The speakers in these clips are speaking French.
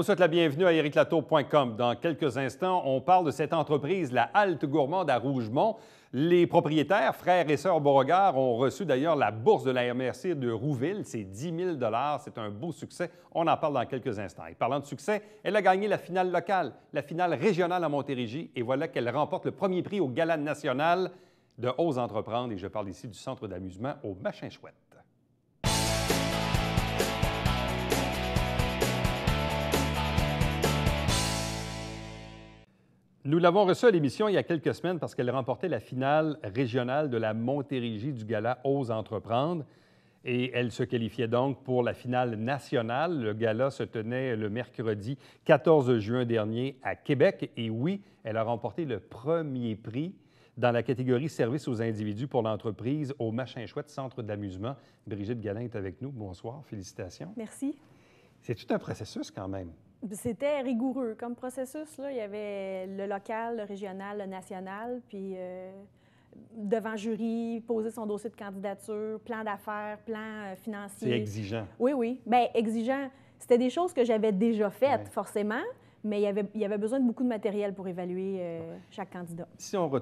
On souhaite la bienvenue à ericlatour.com. Dans quelques instants, on parle de cette entreprise, la Halte Gourmande à Rougemont. Les propriétaires, frères et sœurs Beauregard, ont reçu d'ailleurs la bourse de la MRC de Rouville. C'est 10 000 C'est un beau succès. On en parle dans quelques instants. Et parlant de succès, elle a gagné la finale locale, la finale régionale à Montérégie. Et voilà qu'elle remporte le premier prix au Gala national de Ose Entreprendre. Et je parle ici du centre d'amusement au Machin Chouette. Nous l'avons reçue à l'émission il y a quelques semaines parce qu'elle remportait la finale régionale de la Montérégie du gala Ose entreprendre. Et elle se qualifiait donc pour la finale nationale. Le gala se tenait le mercredi 14 juin dernier à Québec. Et oui, elle a remporté le premier prix dans la catégorie Service aux individus pour l'entreprise au Machin Chouette Centre d'amusement. Brigitte Galin est avec nous. Bonsoir, félicitations. Merci. C'est tout un processus quand même. C'était rigoureux. Comme processus, là, il y avait le local, le régional, le national, puis euh, devant jury, poser son dossier de candidature, plan d'affaires, plan euh, financier. C'est exigeant. Oui, oui. Bien, exigeant. C'était des choses que j'avais déjà faites, forcément, mais il y, avait, il y avait besoin de beaucoup de matériel pour évaluer euh, chaque candidat. Si on, fait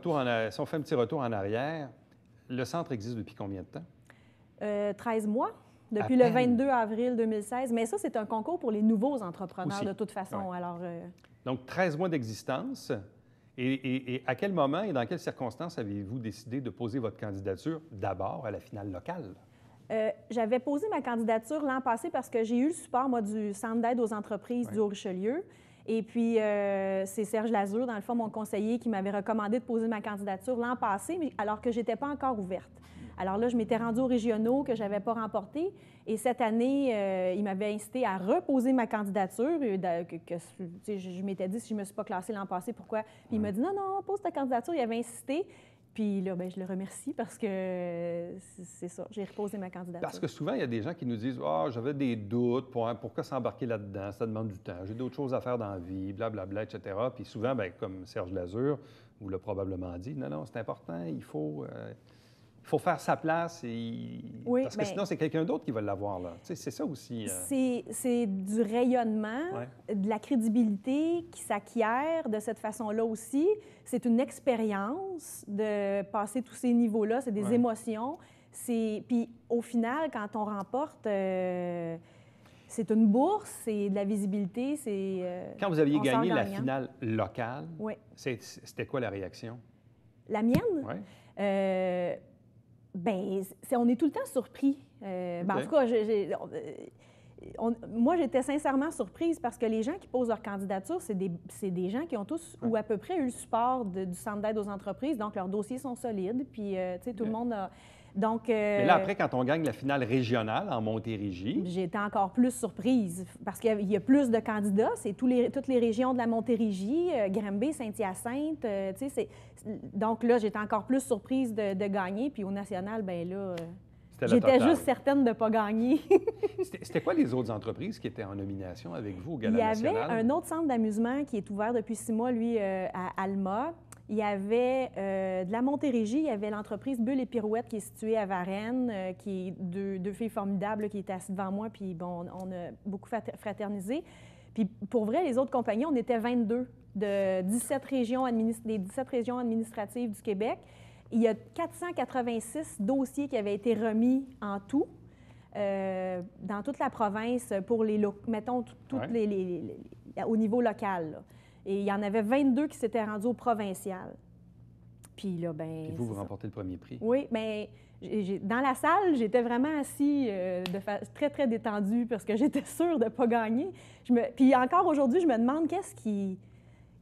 un petit retour en arrière, le centre existe depuis combien de temps? Euh, 13 mois. Depuis le 22 avril 2016. Mais ça, c'est un concours pour les nouveaux entrepreneurs, de toute façon. Alors, euh, Donc, 13 mois d'existence. Et, à quel moment et dans quelles circonstances avez-vous décidé de poser votre candidature d'abord à la finale locale? Euh, j'avais posé ma candidature l'an passé parce que j'ai eu le support, moi, du Centre d'aide aux entreprises du Haut-Richelieu. Et puis, euh, c'est Serge Lazur, dans le fond, mon conseiller, qui m'avait recommandé de poser ma candidature l'an passé, alors que je n'étais pas encore ouverte. Alors là, je m'étais rendue aux régionaux que je n'avais pas remporté. Et cette année, euh, il m'avait incité à reposer ma candidature. je, m'étais dit, si je ne me suis pas classée l'an passé, pourquoi? Puis il m'a dit, non, non, pose ta candidature. Il avait incité. Puis là, ben je le remercie parce que c'est ça, j'ai reposé ma candidature. Parce que souvent, il y a des gens qui nous disent Ah, j'avais des doutes, hein, pourquoi s'embarquer là-dedans Ça demande du temps, j'ai d'autres choses à faire dans la vie, blablabla, etc. Puis souvent, ben, comme Serge Lazur vous l'a probablement dit, non, non, c'est important, il faut. Euh, faut faire sa place et... parce que sinon, c'est quelqu'un d'autre qui va l'avoir. Là. C'est ça aussi. Euh. C'est, du rayonnement, de la crédibilité qui s'acquiert de cette façon-là aussi. C'est une expérience de passer tous ces niveaux-là. C'est des émotions. C'est... Puis au final, quand on remporte... Euh, c'est une bourse, c'est de la visibilité, c'est... Euh, quand vous aviez gagné la finale locale, c'était quoi la réaction? La mienne? Oui. Bien, on est tout le temps surpris. Euh, ben, en tout cas, euh, moi, j'étais sincèrement surprise parce que les gens qui posent leur candidature, c'est des, des, gens qui ont tous ou à peu près eu le support du Centre d'aide aux entreprises, donc leurs dossiers sont solides, puis euh, tu sais, tout le monde a... Donc, euh, Mais là, après, quand on gagne la finale régionale en Montérégie. J'étais encore plus surprise parce qu'il y a plus de candidats. C'est toutes les régions de la Montérégie, euh, Granby, Saint-Hyacinthe. Euh, donc là, j'étais encore plus surprise de, gagner. Puis au national, ben là. J'étais juste certaine de ne pas gagner. C'était quoi les autres entreprises qui étaient en nomination avec vous au Gala Il y avait un autre centre d'amusement qui est ouvert depuis six mois, lui, à Alma, il y avait euh, de la Montérégie, il y avait l'entreprise Bulle et Pirouette qui est située à Varennes, euh, qui est deux, filles formidables qui étaient assises devant moi, puis bon, on a beaucoup fraternisé. Puis pour vrai, les autres compagnies, on était 22 de 17 régions des 17 régions administratives du Québec. Il y a 486 dossiers qui avaient été remis en tout. Euh, dans toute la province pour les mettons, toutes les, au niveau local. Et il y en avait 22 qui s'étaient rendus au provincial. Puis là, ben. Et vous, vous remportez le premier prix. Oui, mais dans la salle, j'étais vraiment assis euh, de très, très détendue parce que j'étais sûre de ne pas gagner. Je me... Puis encore aujourd'hui, je me demande qu'est-ce qui.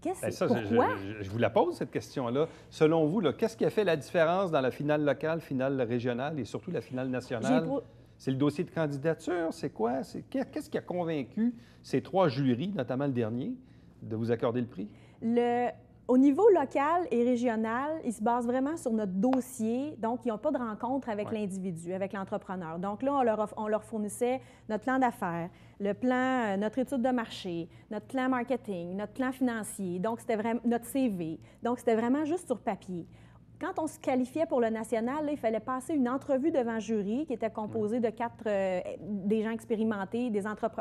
Qu'est-ce ben, ça, Je, vous la pose, cette question-là. Selon vous, qu'est-ce qui a fait la différence dans la finale locale, finale régionale et surtout la finale nationale? C'est le dossier de candidature? C'est quoi? Qu'est-ce qui a convaincu ces trois jurys, notamment le dernier, de vous accorder le prix? au niveau local et régional, ils se basent vraiment sur notre dossier. Donc, ils n'ont pas de rencontre avec l'individu, avec l'entrepreneur. Donc là, on leur, fournissait notre plan d'affaires, le plan, euh, notre étude de marché, notre plan marketing, notre plan financier. Donc, c'était vraiment notre CV. Donc, c'était vraiment juste sur papier. Quand on se qualifiait pour le national, il fallait passer une entrevue devant jury qui était composé de quatre, euh, des gens expérimentés,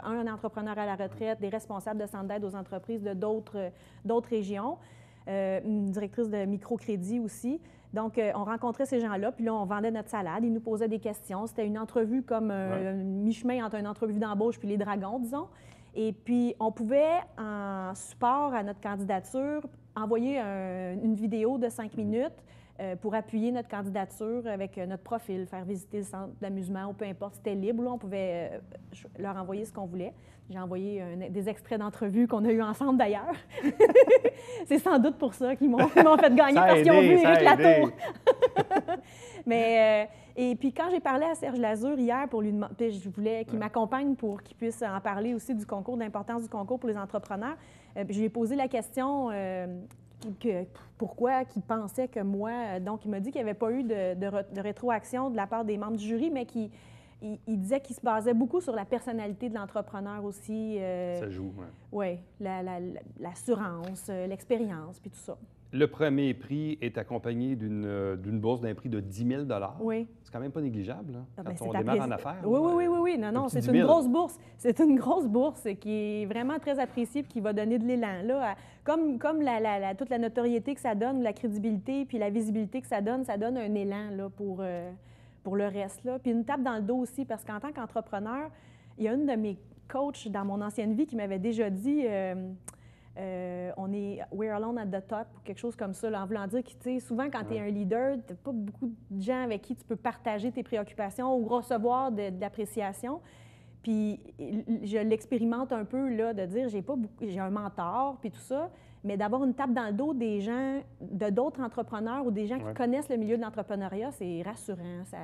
un entrepreneur à la retraite, des responsables de centres d'aide aux entreprises de d'autres régions, euh, une directrice de microcrédit aussi. Donc, euh, on rencontrait ces gens-là, puis là, on vendait notre salade, ils nous posaient des questions. C'était une entrevue comme un mi-chemin entre une entrevue d'embauche puis les dragons, disons. Et puis, on pouvait, en support à notre candidature, envoyer une vidéo de cinq mm. minutes euh, pour appuyer notre candidature avec euh, notre profil, faire visiter le centre d'amusement ou peu importe, c'était libre. on pouvait euh, leur envoyer ce qu'on voulait. J'ai envoyé des extraits d'entrevues qu'on a eu ensemble d'ailleurs. C'est sans doute pour ça qu'ils m'ont fait gagner parce qu'ils ont vu Éric Latour. Mais et puis quand j'ai parlé à Serge Lazur hier pour lui je voulais qu'il m'accompagne pour qu'il puisse en parler aussi du concours, de l'importance du concours pour les entrepreneurs. je lui ai posé la question que, pourquoi, qu'il pensait que moi. Euh, donc, il m'a dit qu'il n'y avait pas eu de, rétroaction de la part des membres du jury, mais qu'il il, disait qu'il se basait beaucoup sur la personnalité de l'entrepreneur aussi. Euh, ça joue, oui. Oui, l'assurance, euh, l'expérience, puis tout ça. Le premier prix est accompagné d'une euh, bourse d'un prix de 10 000 Oui. C'est quand même pas négligeable hein, ah, quand ben, on démarre en affaires. Oui, oui, oui, oui, oui. Non, non, c'est une grosse bourse. C'est une grosse bourse qui est vraiment très appréciée qui va donner de l'élan. Comme, comme la, la, toute la notoriété que ça donne, la crédibilité puis la visibilité que ça donne, ça donne un élan là, pour, euh, pour le reste. Là. Puis une tape dans le dos aussi, parce qu'en tant qu'entrepreneur, il y a une de mes coachs dans mon ancienne vie qui m'avait déjà dit... Euh, euh, on est We're Alone at the Top ou quelque chose comme ça, en voulant dire que souvent quand tu es un leader, tu pas beaucoup de gens avec qui tu peux partager tes préoccupations ou recevoir de, l'appréciation. Puis je l'expérimente un peu là, de dire j'ai pas j'ai un mentor puis tout ça, mais d'avoir une table dans le dos des gens, de d'autres entrepreneurs ou des gens qui connaissent le milieu de l'entrepreneuriat, c'est rassurant. Ça,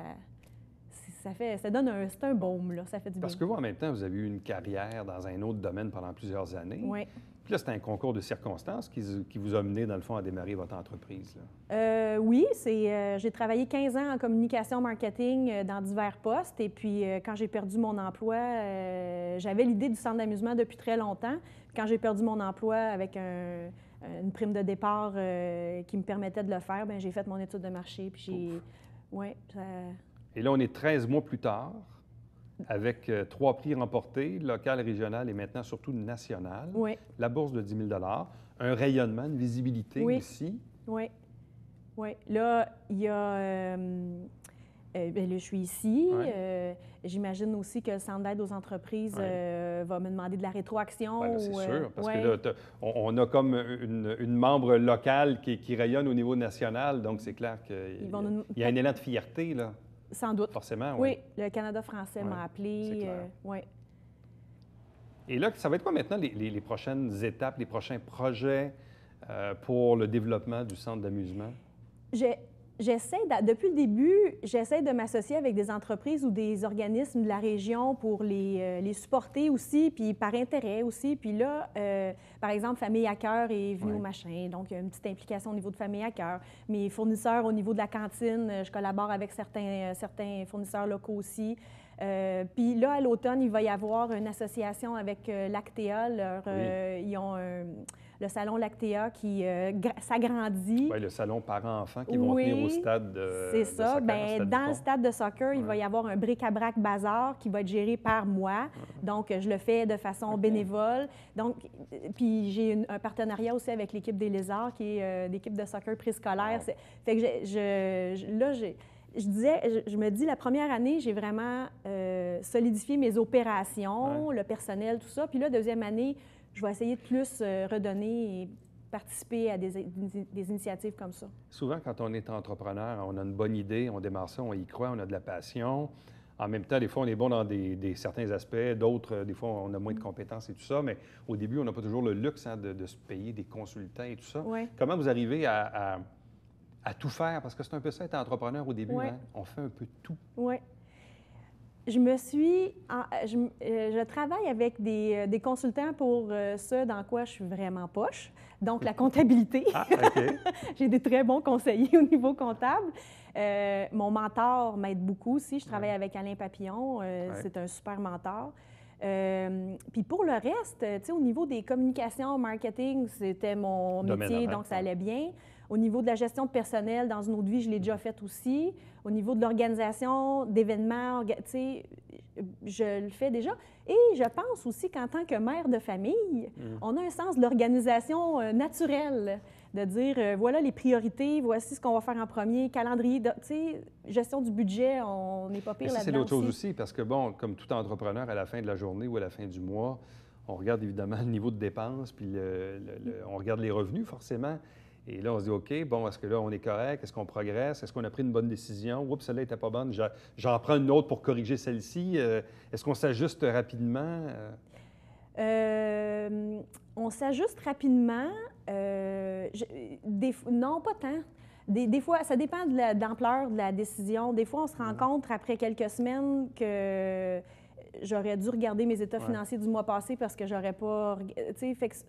ça fait, ça donne un, c'est un baume là, ça fait du bien. Parce que vous en même temps, vous avez eu une carrière dans un autre domaine pendant plusieurs années. Oui. Puis là, c'est un concours de circonstances qui, vous a mené, dans le fond, à démarrer votre entreprise. Euh, oui, c'est, euh, j'ai travaillé 15 ans en communication marketing euh, dans divers postes. Et puis, quand j'ai perdu mon emploi, j'avais l'idée du centre d'amusement depuis très longtemps. Quand j'ai perdu mon emploi avec une prime de départ qui me permettait de le faire, bien, j'ai fait mon étude de marché. Puis Et là, on est 13 mois plus tard avec euh, trois prix remportés, local, régional et maintenant surtout national. Oui. La bourse de 10 000 un rayonnement, une visibilité aussi. Oui. Oui. Là, il y a. Euh, euh, ben là, je suis ici. J'imagine aussi que le centre aux entreprises va me demander de la rétroaction. Ben c'est sûr, parce que là, on, a comme une, membre locale qui, rayonne au niveau national, donc c'est clair qu'il y, y, a un élan de fierté. là. Sans doute. Forcément, oui. le Canada français m'a appelé. Euh, Et là, ça va être quoi maintenant les, prochaines étapes, les prochains projets euh, pour le développement du centre d'amusement? J'essaie, depuis le début, j'essaie de m'associer avec des entreprises ou des organismes de la région pour les, euh, supporter aussi, puis par intérêt aussi. Puis là, euh, par exemple, Famille à cœur est venu au machin, donc il y a une petite implication au niveau de Famille à cœur. Mes fournisseurs au niveau de la cantine, euh, je collabore avec certains, certains fournisseurs locaux aussi. puis là, à l'automne, il va y avoir une association avec euh, ils ont un, le salon Lactea qui euh, s'agrandit. Oui, le salon parents-enfants qui vont venir au stade de C'est ça. Ben, dans le stade de soccer, il va y avoir un bric-à-brac bazar qui va être géré par moi. Donc, je le fais de façon bénévole. Donc, puis j'ai un partenariat aussi avec l'équipe des Lézards, qui est euh, l'équipe de soccer préscolaire. Fait que je, là, j'ai je disais, je, me dis, la première année, j'ai vraiment euh, solidifié mes opérations, le personnel, tout ça. Puis là, deuxième année, je vais essayer de plus euh, redonner et participer à des, initiatives comme ça. Souvent, quand on est entrepreneur, on a une bonne idée, on démarre ça, on y croit, on a de la passion. En même temps, des fois, on est bon dans des, certains aspects, d'autres, euh, des fois, on a moins de mm. compétences et tout ça, mais au début, on n'a pas toujours le luxe hein, de, se payer des consultants et tout ça. Comment vous arrivez à, tout faire? Parce que c'est un peu ça, être entrepreneur au début. Hein? On fait un peu tout. Oui, je suis. Euh, euh, je, travaille avec des, euh, consultants pour ce dans quoi je suis vraiment poche, donc la comptabilité. Ah, J'ai des très bons conseillers au niveau comptable. mon mentor m'aide beaucoup aussi. Je travaille avec Alain Papillon, c'est un super mentor. puis pour le reste, au niveau des communications, marketing, c'était mon métier, donc ça allait bien. Au niveau de la gestion de personnel, dans une autre vie, je l'ai déjà faite aussi. Au niveau de l'organisation d'événements, tu sais, je le fais déjà. Et je pense aussi qu'en tant que mère de famille, mm. on a un sens de l'organisation euh, naturelle, de dire euh, voilà les priorités, voici ce qu'on va faire en premier, calendrier, tu sais, gestion du budget, on n'est pas pire là-dedans. C'est l'autre chose aussi, parce que bon, comme tout entrepreneur, à la fin de la journée ou à la fin du mois, on regarde évidemment le niveau de dépenses, puis on regarde les revenus forcément. Et là, on se dit, OK, bon, est-ce que là, on est correct? Est-ce qu'on progresse? Est-ce qu'on a pris une bonne décision? Oups, celle-là n'était pas bonne. J'en prends une autre pour corriger celle-ci. Euh, est-ce qu'on s'ajuste rapidement? Euh? Euh, on s'ajuste rapidement. non, pas tant. Des, des, fois, ça dépend de l'ampleur de, de la décision. Des fois, on se rencontre après quelques semaines que j'aurais dû regarder mes états financiers du mois passé parce que j'aurais pas.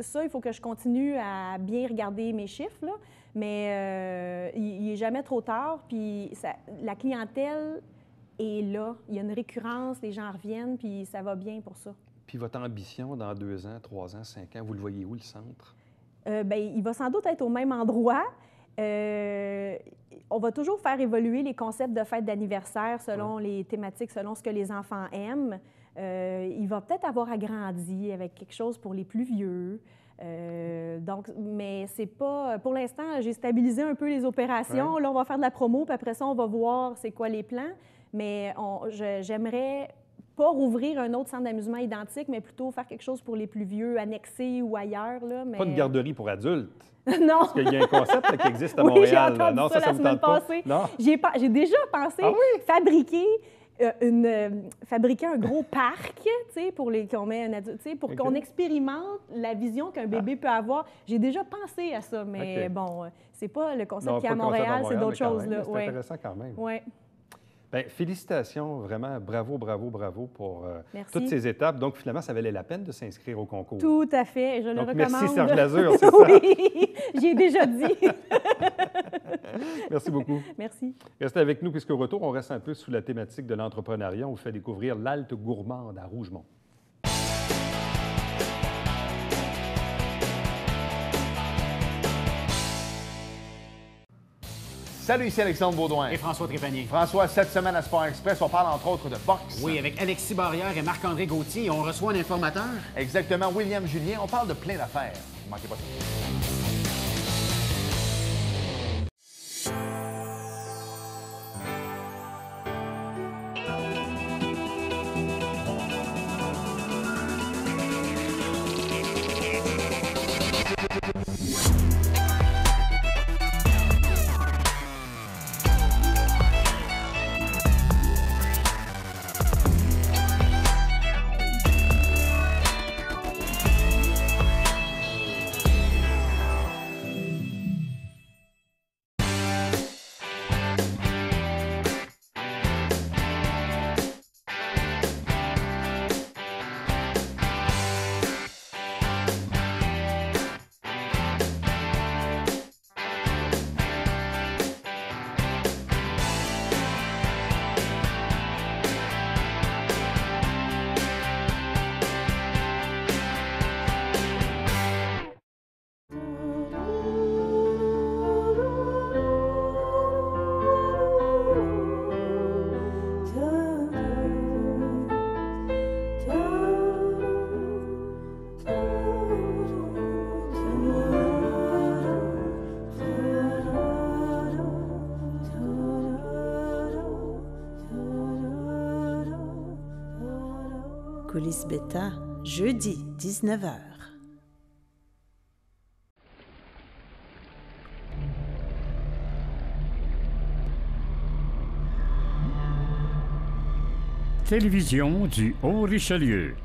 ça, il faut que je continue à bien regarder mes chiffres, là, mais euh, il n'est jamais trop tard. Puis la clientèle est là. Il y a une récurrence, les gens reviennent, puis ça va bien pour ça. Puis votre ambition dans deux ans, trois ans, cinq ans, vous le voyez où, le centre? Euh, ben, il va sans doute être au même endroit. Euh, on va toujours faire évoluer les concepts de fête d'anniversaire selon les thématiques, selon ce que les enfants aiment. Euh, il va peut-être avoir agrandi avec quelque chose pour les plus vieux. Euh, donc, mais c'est pas. Pour l'instant, j'ai stabilisé un peu les opérations. Là, on va faire de la promo, puis après ça, on va voir c'est quoi les plans. Mais j'aimerais pas rouvrir un autre centre d'amusement identique, mais plutôt faire quelque chose pour les plus vieux, annexé ou ailleurs. Là, Pas de garderie pour adultes. non. Parce qu'il y a un concept qui existe à Montréal. j'ai non, ça, ça, la semaine passée. J'ai, déjà pensé ah fabriquer euh, une, euh, fabriquer un gros parc, pour les qu'on met un pour qu'on expérimente la vision qu'un bébé ah. peut avoir. J'ai déjà pensé à ça, mais bon, euh, c'est pas le concept qui est à Montréal, c'est d'autres choses. C'est ouais. intéressant quand même. Ouais. Bien, félicitations, vraiment, bravo, bravo, bravo pour euh, toutes ces étapes. Donc, finalement, ça valait la peine de s'inscrire au concours. Tout à fait, je le Donc, recommande. Merci Serge Lazur, c'est oui, ça? j'y ai déjà dit. merci beaucoup. Merci. Restez avec nous, puisqu'au retour, on reste un peu sous la thématique de l'entrepreneuriat. On vous fait découvrir l'Alte Gourmande à Rougemont. Salut, ici Alexandre Baudouin. Et François Trépanier. François, cette semaine à Sport Express, on parle entre autres de boxe. Oui, avec Alexis Barrière et Marc-André Gauthier. On reçoit un informateur. Exactement, William Julien. On parle de plein d'affaires. Ne manquez pas ça. Police jeudi 19h. Télévision du Haut-Richelieu.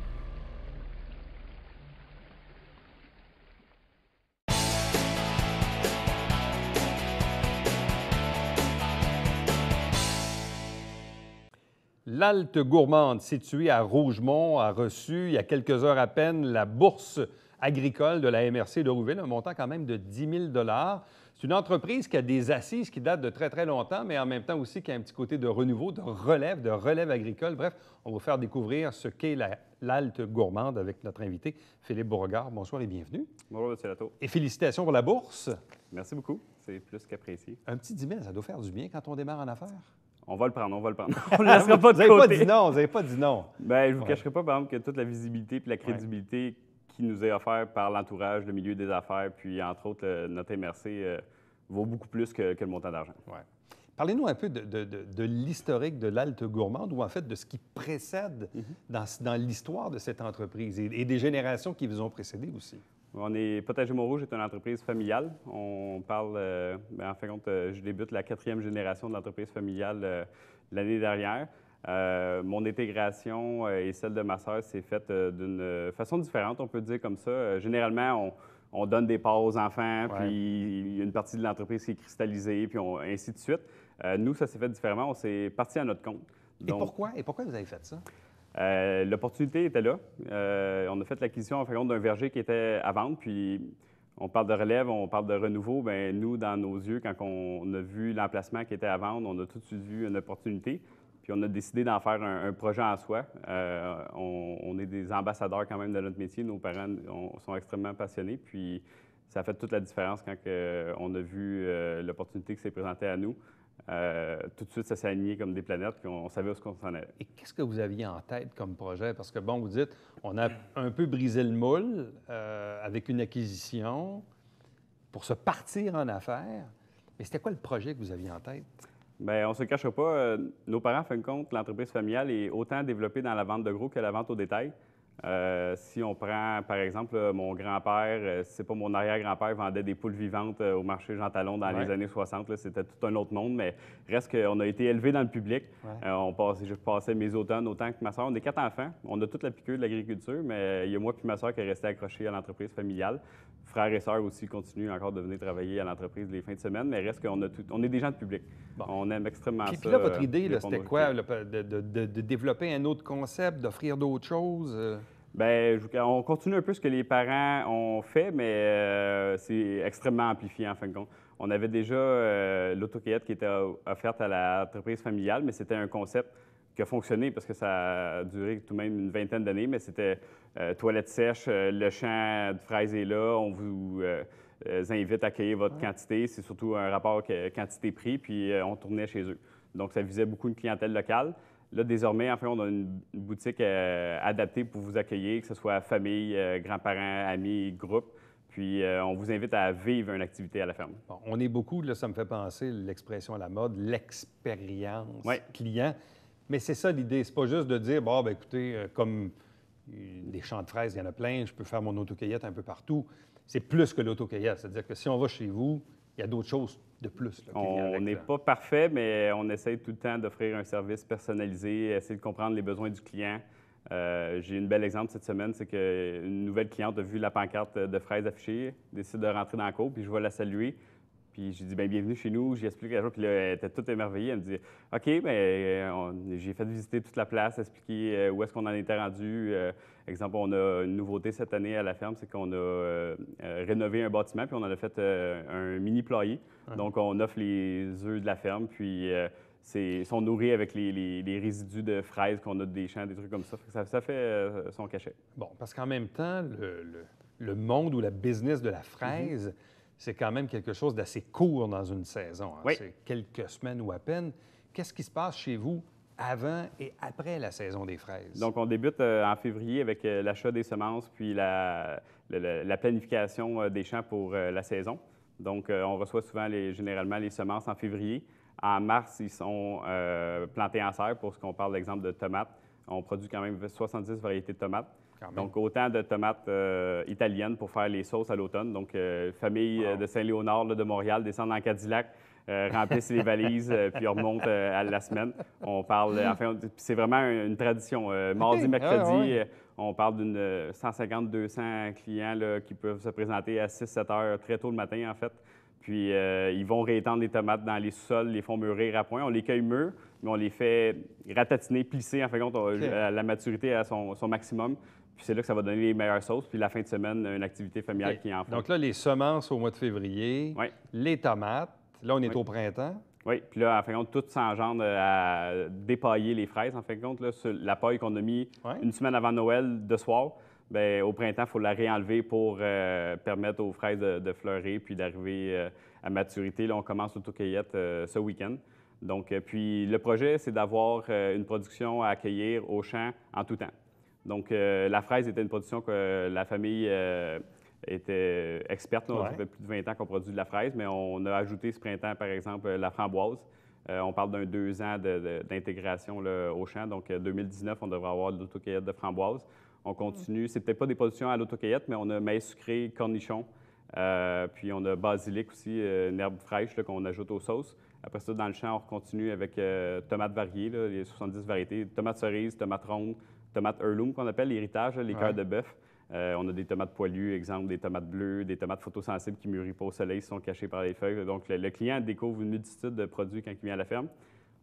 halte gourmande située à Rougemont a reçu, il y a quelques heures à peine, la bourse agricole de la MRC de Rouville, un montant quand même de 10 000 C'est une entreprise qui a des assises qui datent de très, très longtemps, mais en même temps aussi qui a un petit côté de renouveau, de relève, de relève agricole. Bref, on va vous faire découvrir ce qu'est l'halte gourmande avec notre invité, Philippe Beauregard. Bonsoir et bienvenue. Bonjour, M. Lato. Et félicitations pour la bourse. Merci beaucoup. C'est plus qu'apprécié. Un petit 10 000, ça doit faire du bien quand on démarre en affaires. On va le prendre, on va le prendre. On ne laissera pas de vous n'avez Pas dit non, vous n'avez pas dit non. Ben, je ne vous cacherai pas, par exemple, que toute la visibilité et la crédibilité qui nous est offerte par l'entourage, le milieu des affaires, puis entre autres euh, notre MRC, euh, vaut beaucoup plus que, le montant d'argent. Ouais. Parlez-nous un peu de, l'historique de, l'Alte Gourmande ou en fait de ce qui précède mhm. dans, dans l'histoire de cette entreprise et, des générations qui vous ont précédé aussi. On est, Potager Montrouge est une entreprise familiale. On parle, euh, ben, en fin de compte, euh, je débute la quatrième génération de l'entreprise familiale euh, l'année dernière. mon intégration et celle de ma sœur s'est faite d'une façon différente, on peut dire comme ça. généralement, on, donne des pas aux enfants, puis il y a une partie de l'entreprise qui est cristallisée, puis on, ainsi de suite. nous, ça s'est fait différemment. On s'est parti à notre compte. pourquoi? Et pourquoi vous avez fait ça? Euh, l'opportunité était là. Euh, on a fait l'acquisition en d'un verger qui était à vendre, puis on parle de relève, on parle de renouveau. Bien, nous, dans nos yeux, quand on a vu l'emplacement qui était à vendre, on a tout de suite vu une opportunité. Puis on a décidé d'en faire un, projet en soi. Euh, on, est des ambassadeurs quand même de notre métier. Nos parents sont extrêmement passionnés. Puis ça a fait toute la différence quand on a vu l'opportunité qui s'est présentée à nous. Euh, tout de suite, ça s'est aligné comme des planètes, puis on, savait où ce qu'on s'en allait. Et qu'est-ce que vous aviez en tête comme projet? Parce que, bon, vous dites, on a un peu brisé le moule euh, avec une acquisition pour se partir en affaires. Mais c'était quoi le projet que vous aviez en tête? Bien, on ne se cache pas. Euh, nos parents, en fin de compte, l'entreprise familiale est autant développée dans la vente de gros que la vente au détail. Euh, si on prend, par exemple, mon grand-père, euh, c'est pas mon arrière-grand-père, vendait des poules vivantes euh, au marché Jean Talon dans les années 60. C'était tout un autre monde, mais reste qu'on a été élevé dans le public. on je passais mes automnes autant que ma soeur. On est quatre enfants. On a toute la piqûre de l'agriculture, mais il y a moi puis ma soeur qui est restée accrochée à l'entreprise familiale frères et sœurs aussi continuent encore de venir travailler à l'entreprise les fins de semaine, mais reste qu'on a on est des gens de public. On aime extrêmement ça. Puis votre idée, euh, c'était quoi? de, de, développer un autre concept, d'offrir d'autres choses? Euh? Ben, on continue un peu ce que les parents ont fait, mais euh, c'est extrêmement amplifié en fin de compte. On avait déjà l'autocueillette qui était offerte à l'entreprise familiale, mais c'était un concept qui a fonctionné parce que ça a duré tout de même une vingtaine d'années, mais c'était euh, toilettes toilette sèche, euh, le champ de fraises est là, on vous euh, invite à accueillir votre quantité, c'est surtout un rapport quantité-prix, puis on tournait chez eux. Donc ça visait beaucoup une clientèle locale. Là, désormais, enfin, on a une boutique adaptée pour vous accueillir, que ce soit famille, grands-parents, amis, groupe, Puis on vous invite à vivre une activité à la ferme. on est beaucoup, là, ça me fait penser l'expression à la mode, l'expérience client. Mais c'est ça l'idée. C'est pas juste de dire, bon, ben, écoutez, euh, comme des champs de fraises, il y en a plein, je peux faire mon autocueillette un peu partout. C'est plus que l'autocueillette. C'est-à-dire que si on va chez vous, il y a d'autres choses de plus. on n'est pas parfait, mais on essaie tout le temps d'offrir un service personnalisé, essayer de comprendre les besoins du client. Euh, J'ai une belle exemple cette semaine, c'est qu'une nouvelle cliente a vu la pancarte de fraises affichée, décide de rentrer dans la cour, puis je vais la saluer. Puis j'ai dit, ben, bienvenue chez nous. J'ai expliqué la chose. Puis là, était toute émerveillée. Elle me dit, OK, bien, euh, j'ai fait visiter toute la place, expliquer euh, où est-ce qu'on en était rendu. Euh, exemple, on a une nouveauté cette année à la ferme, c'est qu'on a rénové un bâtiment, puis on en a fait un mini ployer. Donc, on offre les œufs de la ferme, puis ils sont nourris avec les, résidus de fraises qu'on a des champs, des trucs comme ça. Ça, fait son cachet. Bon, parce qu'en même temps, le, monde ou la business de la mhm. fraise, c'est quand même quelque chose d'assez court dans une saison. Hein. C'est quelques semaines ou à peine. Qu'est-ce qui se passe chez vous avant et après la saison des fraises? Donc, on débute euh, en février avec euh, l'achat des semences puis la, planification euh, des champs pour la saison. Donc, on reçoit souvent généralement les semences en février. En mars, ils sont euh, plantés en serre pour ce qu'on parle, l'exemple de tomates. On produit quand même 70 variétés de tomates. Donc, autant de tomates euh, italiennes pour faire les sauces à l'automne. Donc, euh, famille de Saint-Léonard, de Montréal, descendent en Cadillac, remplissent les valises, puis remontent à la semaine. On parle, enfin, c'est vraiment une tradition. mardi, ah mercredi, on parle d'une 150-200 clients qui peuvent se présenter à 6-7 heures, très tôt le matin, en fait. Puis euh, ils vont réétendre les tomates dans les sols les font mûrir à point. On les cueille mûrs, mais on les fait ratatiner, plisser. En fait, de compte. Euh, la maturité à son, maximum. Puis c'est là que ça va donner les meilleures sauces. Puis la fin de semaine, une activité familiale qui est en fait. Donc là, les semences au mois de février, les tomates. Là, on est au printemps. Oui, puis là, en fin de compte, tout s'engendre euh, à dépailler les fraises. En fin de compte, sur la paille qu'on a mis une semaine avant Noël de soir, ben, au printemps, il faut la réenlever pour euh, permettre aux fraises de, fleurer fleurir puis d'arriver euh, à maturité. Là, on commence l'autocueillette euh, ce week-end. puis le projet, c'est d'avoir une production à accueillir au champ en tout temps. Donc, la fraise était une production que la famille était experte. Ça fait plus de 20 ans qu'on produit de la fraise, mais on a ajouté ce printemps, par exemple, la framboise. on parle d'un deux ans d'intégration au champ. Donc, 2019, on devrait avoir l'autocueillette de framboise. On mm. continue. C'est peut-être pas des positions à l'autocueillette, mais on a maïs sucré, cornichon. Euh, puis on a basilic aussi, euh, une herbe fraîche qu'on ajoute aux sauces. Après ça, dans le champ, on continue avec euh, tomates variées, les 70 variétés. Tomates cerises, tomates rondes, tomates heirloom qu'on appelle l'héritage, les cœurs de bœuf. on a des tomates poilues, exemple des tomates bleues, des tomates photosensibles qui ne mûrissent pas au soleil, sont cachées par les feuilles. Donc le, le, client découvre une multitude de produits quand il vient à la ferme.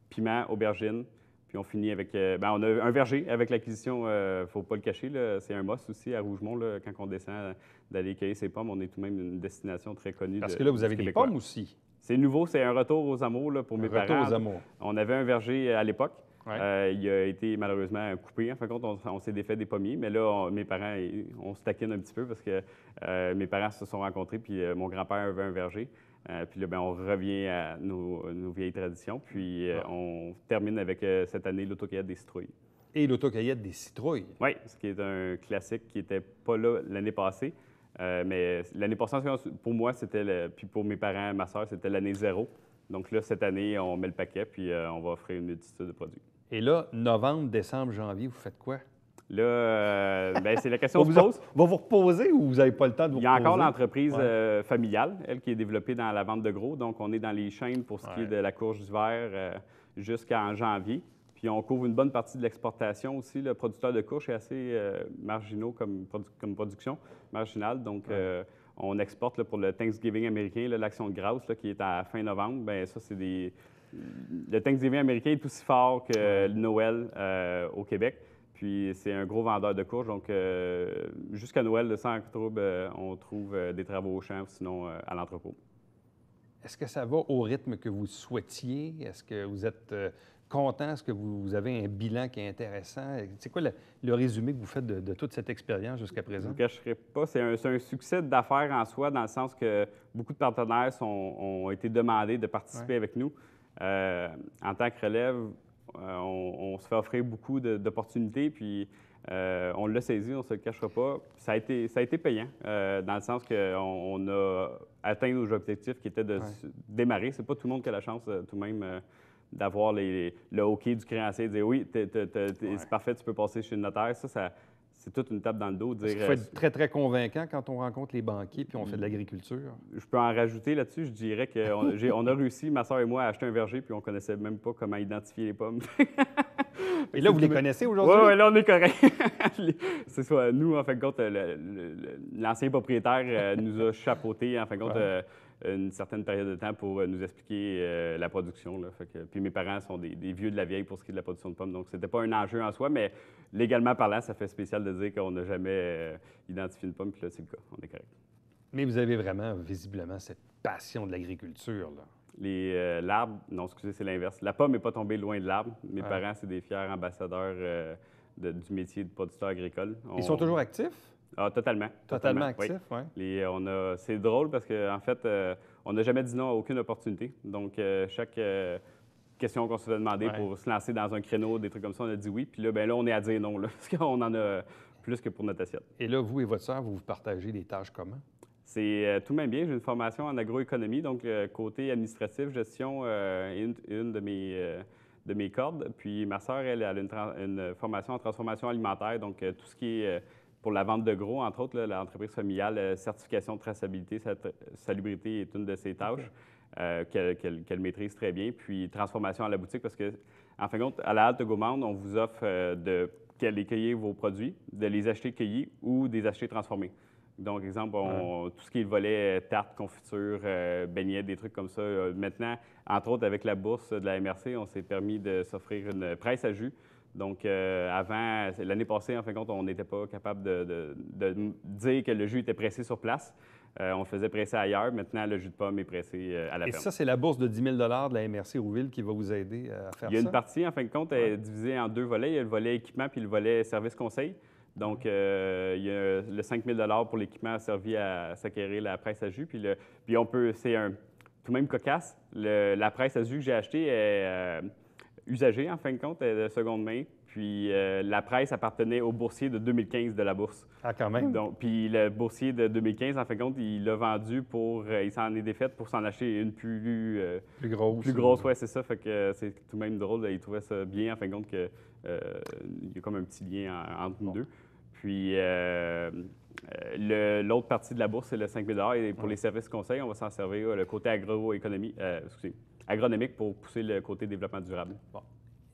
Piment, aubergine, on finit avec. Euh, ben on a un verger avec l'acquisition, il euh, ne faut pas le cacher. C'est un mosque aussi à Rougemont, là, quand on descend d'aller cueillir ses pommes. On est tout de même une destination très connue. Parce que là, vous avez des pommes aussi. C'est nouveau, c'est un retour aux amours là, pour mes parents. Retour aux amours. On avait un verger euh, à l'époque. il a été malheureusement coupé. En fin de compte, on, s'est défait des pommiers, mais là, mes parents, on se taquine un petit peu parce que mes parents se sont rencontrés, puis mon grand-père avait un verger. Euh, puis là, ben, on revient à nos, vieilles traditions. Puis euh, ah. on termine avec euh, cette année l'autocueillette des citrouilles. Et l'autocueillette des citrouilles. Oui, ce qui est un classique qui n'était pas là l'année passée. mais l'année passée, pour moi, c'était, puis pour mes parents, ma soeur, c'était l'année zéro. Donc là, cette année, on met le paquet, puis on va offrir une multitude de produits. Et là, novembre, décembre, janvier, vous faites quoi? Là, euh, ben, c'est la question qu'on vous pose. Va vous reposer ou vous n'avez pas le temps de vous reposer? Il y a encore l'entreprise euh, familiale, elle qui est développée dans la vente de gros. Donc, on est dans les chaînes pour ce qui est de la courge d'hiver euh, jusqu'en janvier. Puis, on couvre une bonne partie de l'exportation aussi. Le producteur de courge est assez marginal comme, production, marginale. Donc, on exporte pour le Thanksgiving américain, l'action de grâce qui est à fin novembre. Bien, ça, c'est des. Le Thanksgiving américain est aussi fort que le Noël au Québec. Puis c'est un gros vendeur de courges, Donc euh, jusqu'à Noël, de trouble, euh, on trouve euh, des travaux au champ, sinon euh, à l'entrepôt. Est-ce que ça va au rythme que vous souhaitiez? Est-ce que vous êtes content? Est-ce que vous, avez un bilan qui est intéressant? C'est quoi le, résumé que vous faites de, toute cette expérience jusqu'à présent? Je ne cacherai pas. C'est un, succès d'affaires en soi, dans le sens que beaucoup de partenaires ont été demandés de participer avec nous. en tant que relève, euh, on, se fait offrir beaucoup d'opportunités, puis euh, on l'a saisi, on ne se le cachera pas. Ça a été, ça a été payant, euh, dans le sens qu'on on a atteint nos objectifs qui étaient de démarrer. C'est pas tout le monde qui a la chance, tout de même, d'avoir le hockey du créancier de dire oui, c'est parfait, tu peux passer chez le notaire. ça, c'est toute une table dans le dos. Dire, il faut euh, être très, très convaincant quand on rencontre les banquiers puis on fait de mm. l'agriculture. Je peux en rajouter là-dessus. Je dirais qu'on on a réussi, ma soeur et moi, à acheter un verger puis on connaissait même pas comment identifier les pommes. et là, vous les connaissez aujourd'hui? Oui, ouais, là, on est correct. c'est soit Nous, en fin de compte, l'ancien propriétaire euh, nous a chapeauté, en fin de compte. Euh, euh, une certaine période de temps pour euh, nous expliquer euh, la production. Là. Fait puis mes parents sont des, vieux de la vieille pour ce qui est de la production de pommes, donc c'était pas un enjeu en soi, mais légalement parlant, ça fait spécial de dire qu'on n'a jamais identifié une pomme, puis là, c'est le cas, on est correct. Mais vous avez vraiment, visiblement, cette passion de l'agriculture, Les, l'arbre, non, excusez, c'est l'inverse. La pomme n'est pas tombée loin de l'arbre. Mes ah. parents, c'est des fiers ambassadeurs du métier de producteur agricole. Ils sont toujours actifs? Ah, totalement. Totalement, actif, euh, on a, c'est drôle parce qu'en fait, euh, on n'a jamais dit non à aucune opportunité. Donc, euh, chaque question qu'on se fait demander pour se lancer dans un créneau, des trucs comme ça, on a dit oui. Puis là, ben là, on est à dire non, parce qu'on en a plus que pour notre assiette. Et là, vous et votre sœur, vous vous partagez des tâches comment? C'est tout même bien. J'ai une formation en agroéconomie, donc côté administratif, gestion, une, une, de mes de mes cordes. Puis ma sœur, elle, a une, formation en transformation alimentaire, donc tout ce qui est pour la vente de gros, entre autres, l'entreprise familiale, euh, certification de traçabilité, salubrité est une de ses tâches euh, qu'elle maîtrise très bien. Puis transformation à la boutique, parce que, en fin de compte, à la halte gourmande, on vous offre euh, de d'aller cueillir vos produits, de les acheter cueillis ou des acheter transformés. Donc, exemple, tout ce qui est le tarte, confiture, beignets, des trucs comme ça. Maintenant, entre autres, avec la bourse de la MRC, on s'est permis de s'offrir une presse à jus donc, euh, avant, l'année passée, en fin de compte, on n'était pas capable de, dire que le jus était pressé sur place. Euh, on faisait presser ailleurs. Maintenant, le jus de pomme est pressé euh, à la ferme. Et ça, c'est la bourse de 10 000 de la MRC Rouville qui va vous aider à faire ça? Il y a une partie, en fin de compte, est divisée en deux volets. Il y a le volet équipement puis le volet service-conseil. Donc, il y a le 5 000 pour l'équipement servi à s'acquérir la presse à jus. Puis, on peut, c'est un, tout même cocasse, la presse à jus que j'ai achetée est usagé en fin de compte, euh, de seconde main. Puis euh, la presse appartenait au boursier de 2015 de la bourse. Ah, quand même. Donc, puis le boursier de 2015, en fin de compte, il l'a vendu pour. Euh, il s'en est défait pour s'en acheter une plus. plus grosse. Plus grosse, ouais, c'est ça. Fait que c'est tout de même drôle. il trouvait ça bien, en fin de compte, qu'il y a comme un petit lien entre nous deux. Puis. L'autre partie de la bourse, c'est le 5 000 Et pour les services conseils, on va s'en servir le côté agroéconomie, économie. excusez, agronomique pour pousser le côté développement durable. Bon.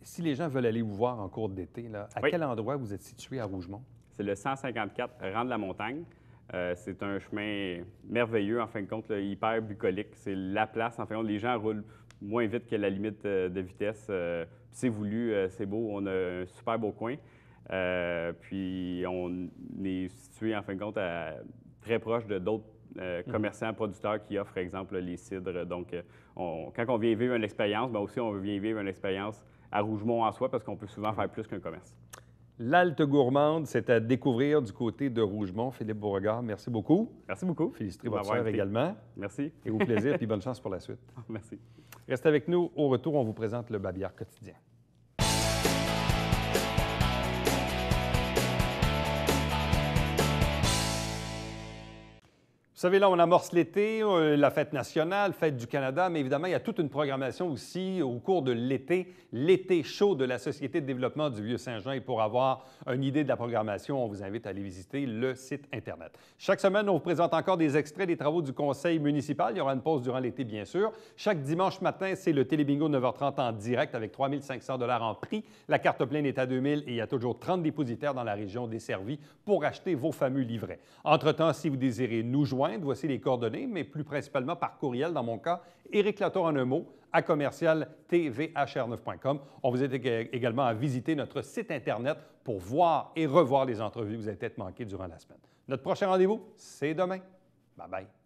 Si les gens veulent aller vous voir en cours d'été, à quel endroit vous êtes situé à Rougemont? C'est le 154 Rang de la Montagne. Euh, c'est un chemin merveilleux, en fin de compte, hyper bucolique. C'est la place, en fin de compte. Les gens roulent moins vite que la limite euh, de vitesse. Euh, c'est voulu, c'est beau, on a un super beau coin. puis on est situé, en fin de compte, très proche de d'autres euh, mhm. commerçants, producteurs qui offrent, par exemple, les cidres. Donc, euh, quand on vient vivre une expérience, bien aussi, on vient vivre une expérience à Rougemont en soi parce qu'on peut souvent faire mhm. plus qu'un commerce. L'Alte Gourmande, c'est à découvrir du côté de Rougemont. Philippe Beauregard, merci beaucoup. Merci beaucoup. Féliciter votre soeur également. Merci. Et au plaisir, puis bonne chance pour la suite. Merci. Restez avec nous. Au retour, on vous présente le Babillard quotidien. Vous savez, là, on amorce l'été, euh, la fête nationale, fête du Canada, mais évidemment, il y a toute une programmation aussi au cours de l'été, l'été chaud de la Société de développement du Vieux-Saint-Jean. Et pour avoir une idée de la programmation, on vous invite à aller visiter le site Internet. Chaque semaine, on vous présente encore des extraits des travaux du Conseil municipal. Il y aura une pause durant l'été, bien sûr. Chaque dimanche matin, c'est le Télébingo 9h30 en direct avec 3500 en prix. La carte pleine est à 2000 et il y a toujours 30 dépositaires dans la région desservie pour acheter vos fameux livrets. Entre-temps, si vous désirez nous joindre, voici les coordonnées, mais plus principalement par courriel dans mon cas, Éric Latour en un mot, à commercial 9com On vous invite également à visiter notre site Internet pour voir et revoir les entrevues que vous avez peut-être manquées durant la semaine. Notre prochain rendez-vous, c'est demain. Bye bye.